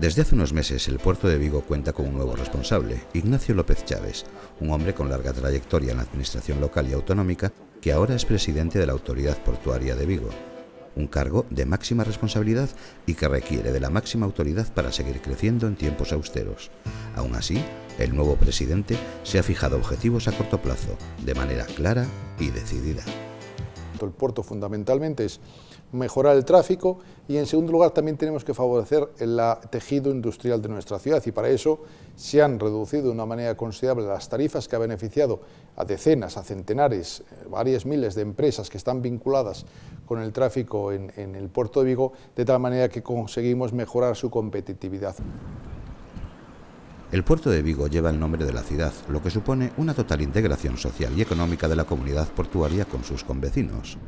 Desde hace unos meses el puerto de Vigo cuenta con un nuevo responsable, Ignacio López Chávez, un hombre con larga trayectoria en la administración local y autonómica, que ahora es presidente de la Autoridad Portuaria de Vigo, un cargo de máxima responsabilidad y que requiere de la máxima autoridad para seguir creciendo en tiempos austeros. Aún así, el nuevo presidente se ha fijado objetivos a corto plazo, de manera clara y decidida. El puerto fundamentalmente es mejorar el tráfico y en segundo lugar también tenemos que favorecer el tejido industrial de nuestra ciudad y para eso se han reducido de una manera considerable las tarifas que ha beneficiado a decenas, a centenares, eh, varias miles de empresas que están vinculadas con el tráfico en el puerto de Vigo, de tal manera que conseguimos mejorar su competitividad. El puerto de Vigo lleva el nombre de la ciudad, lo que supone una total integración social y económica de la comunidad portuaria con sus convecinos.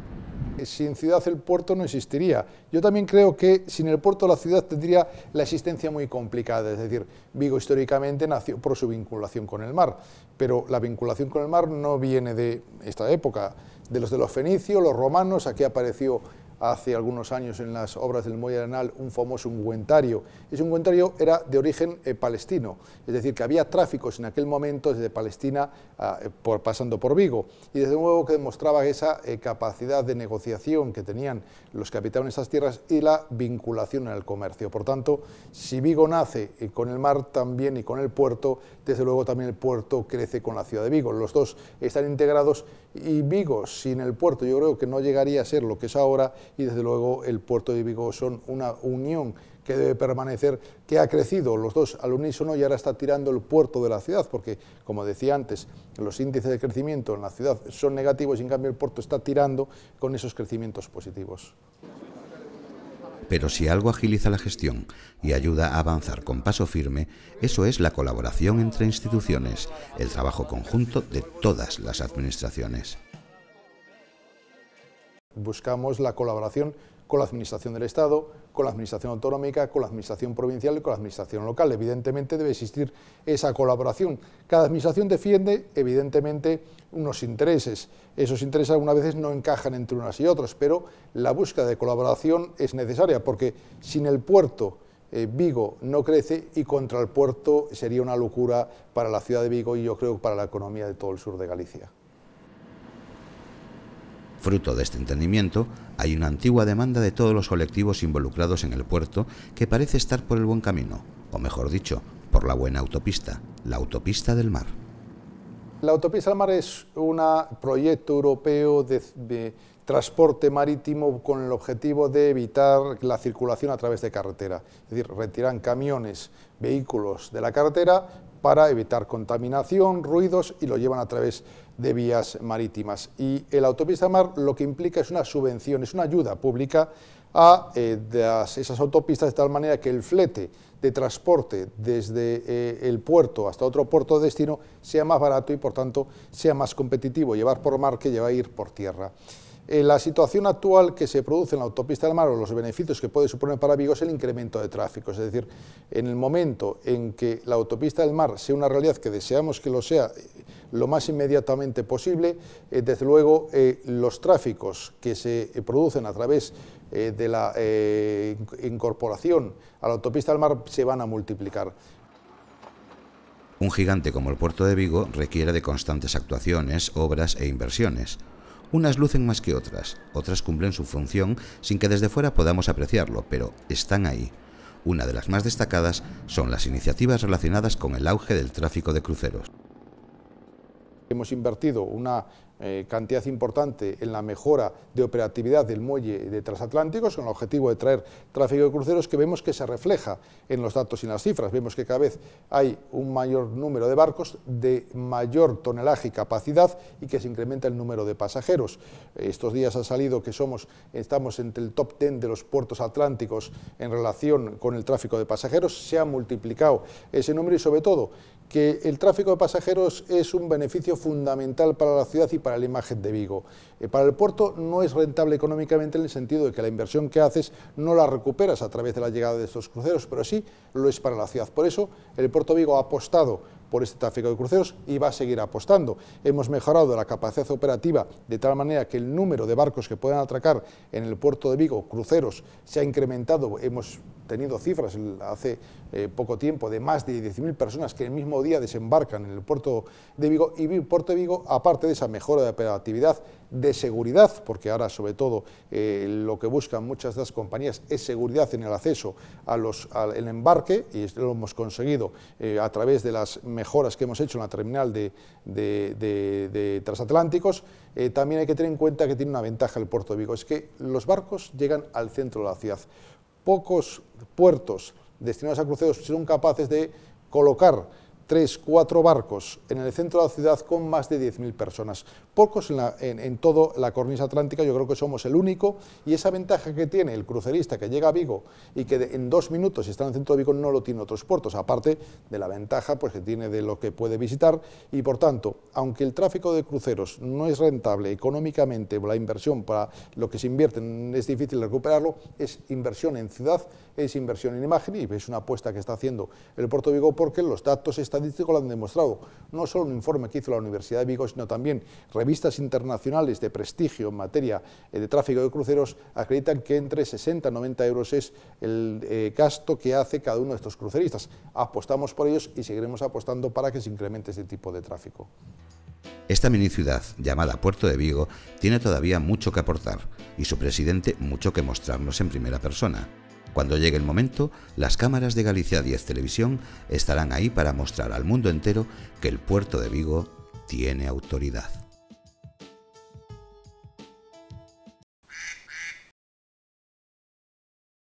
Eh, sin ciudad el puerto no existiría. Yo también creo que sin el puerto la ciudad tendría la existencia muy complicada, es decir, Vigo históricamente nació por su vinculación con el mar, pero la vinculación con el mar no viene de esta época, de los de los fenicios, los romanos, aquí apareció hace algunos años en las obras del muelle Arenal un famoso ungüentario. Ese ungüentario era de origen eh, palestino, es decir, que había tráficos en aquel momento desde Palestina ah, eh, por, pasando por Vigo. Y desde luego que demostraba esa eh, capacidad de negociación que tenían los que habitaban esas tierras y la vinculación en el comercio. Por tanto, si Vigo nace con el mar también y con el puerto, desde luego también el puerto crece con la ciudad de Vigo. Los dos están integrados y Vigo sin el puerto yo creo que no llegaría a ser lo que es ahora y desde luego el puerto de Vigo son una unión que debe permanecer, que ha crecido los dos al unísono y ahora está tirando el puerto de la ciudad, porque, como decía antes, los índices de crecimiento en la ciudad son negativos y en cambio el puerto está tirando con esos crecimientos positivos. Pero si algo agiliza la gestión y ayuda a avanzar con paso firme, eso es la colaboración entre instituciones, el trabajo conjunto de todas las administraciones. Buscamos la colaboración con la Administración del Estado, con la Administración Autonómica, con la Administración Provincial y con la Administración Local. Evidentemente debe existir esa colaboración. Cada Administración defiende, evidentemente, unos intereses. Esos intereses algunas veces no encajan entre unas y otras, pero la búsqueda de colaboración es necesaria, porque sin el puerto eh, Vigo no crece y contra el puerto sería una locura para la ciudad de Vigo y yo creo para la economía de todo el sur de Galicia. Fruto de este entendimiento, hay una antigua demanda de todos los colectivos involucrados en el puerto que parece estar por el buen camino, o mejor dicho, por la buena autopista, la autopista del mar. La autopista del mar es un proyecto europeo de, transporte marítimo con el objetivo de evitar la circulación a través de carretera, es decir, retiran camiones, vehículos de la carretera para evitar contaminación, ruidos y lo llevan a través de vías marítimas. Y el autopista Mar lo que implica es una subvención, es una ayuda pública a eh, esas autopistas de tal manera que el flete de transporte desde eh, el puerto hasta otro puerto de destino sea más barato y por tanto sea más competitivo llevar por mar que llevar ir por tierra. Eh, la situación actual que se produce en la autopista del mar o los beneficios que puede suponer para Vigo es el incremento de tráfico. Es decir, en el momento en que la autopista del mar sea una realidad que deseamos que lo sea eh, lo más inmediatamente posible, eh, desde luego los tráficos que se producen a través de la incorporación a la autopista del mar se van a multiplicar. Un gigante como el puerto de Vigo requiere de constantes actuaciones, obras e inversiones. Unas lucen más que otras, otras cumplen su función sin que desde fuera podamos apreciarlo, pero están ahí. Una de las más destacadas son las iniciativas relacionadas con el auge del tráfico de cruceros. Hemos invertido una eh, cantidad importante en la mejora de operatividad del muelle de transatlánticos, con el objetivo de traer tráfico de cruceros que vemos que se refleja en los datos y en las cifras. Vemos que cada vez hay un mayor número de barcos de mayor tonelaje y capacidad y que se incrementa el número de pasajeros. Estos días ha salido que somos, estamos entre el top 10 de los puertos atlánticos en relación con el tráfico de pasajeros. Se ha multiplicado ese número y sobre todo que el tráfico de pasajeros es un beneficio fundamental para la ciudad y para la imagen de Vigo. Eh, para el puerto no es rentable económicamente en el sentido de que la inversión que haces no la recuperas a través de la llegada de estos cruceros, pero sí lo es para la ciudad. Por eso el puerto Vigo ha apostado por este tráfico de cruceros y va a seguir apostando. Hemos mejorado la capacidad operativa de tal manera que el número de barcos que puedan atracar en el puerto de Vigo, cruceros, se ha incrementado. Hemos tenido cifras hace eh, poco tiempo de más de 10.000 personas que el mismo día desembarcan en el puerto de Vigo y el puerto de Vigo, aparte de esa mejora de operatividad, de seguridad, porque ahora sobre todo eh, lo que buscan muchas de las compañías es seguridad en el acceso al embarque y esto lo hemos conseguido eh, a través de las mejoras que hemos hecho en la terminal de, de transatlánticos, también hay que tener en cuenta que tiene una ventaja el puerto de Vigo, es que los barcos llegan al centro de la ciudad pocos puertos destinados a cruceros son capaces de colocar tres, cuatro barcos en el centro de la ciudad con más de 10.000 personas. Pocos en, toda la cornisa atlántica, yo creo que somos el único y esa ventaja que tiene el crucerista que llega a Vigo y que en dos minutos, está en el centro de Vigo, no lo tiene otros puertos, aparte de la ventaja pues, que tiene de lo que puede visitar y por tanto, aunque el tráfico de cruceros no es rentable económicamente, la inversión para lo que se invierte es difícil recuperarlo, es inversión en ciudad, es inversión en imagen y es una apuesta que está haciendo el puerto de Vigo porque los datos están lo han demostrado. No solo un informe que hizo la Universidad de Vigo, sino también revistas internacionales de prestigio en materia eh, de tráfico de cruceros acreditan que entre 60 y 90 euros es el eh, gasto que hace cada uno de estos cruceristas. Apostamos por ellos y seguiremos apostando para que se incremente este tipo de tráfico. Esta mini ciudad, llamada Puerto de Vigo, tiene todavía mucho que aportar y su presidente mucho que mostrarnos en primera persona. Cuando llegue el momento, las cámaras de Galicia 10 Televisión estarán ahí para mostrar al mundo entero que el puerto de Vigo tiene autoridad.